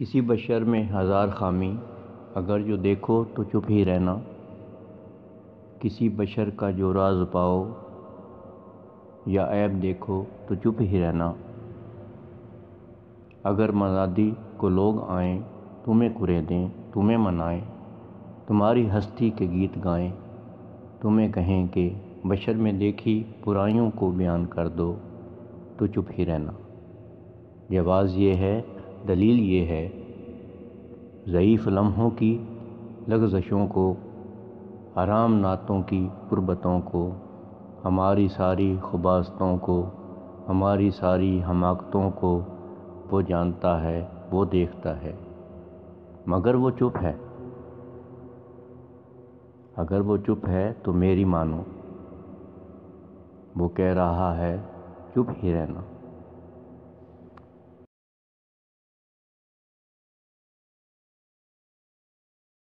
किसी बशर में हज़ार खामी अगर जो देखो तो चुप ही रहना किसी बशर का जो राज पाओ या ऐब देखो तो चुप ही रहना अगर मजादी को लोग आएँ तुम्हें कुरे दें तुम्हें मनाएं तुम्हारी हस्ती के गीत गाएं तुम्हें कहें कि बशर में देखी बुराइयों को बयान कर दो तो चुप ही रहना जवाब ये है दलील ये है ज़यीफ़ लम्हों की लगजशों को आराम नातों की गुरबतों को हमारी सारी खुबास्तों को हमारी सारी हमाकतों को वो जानता है वो देखता है मगर वो चुप है अगर वो चुप है तो मेरी मानो वो कह रहा है चुप ही रहना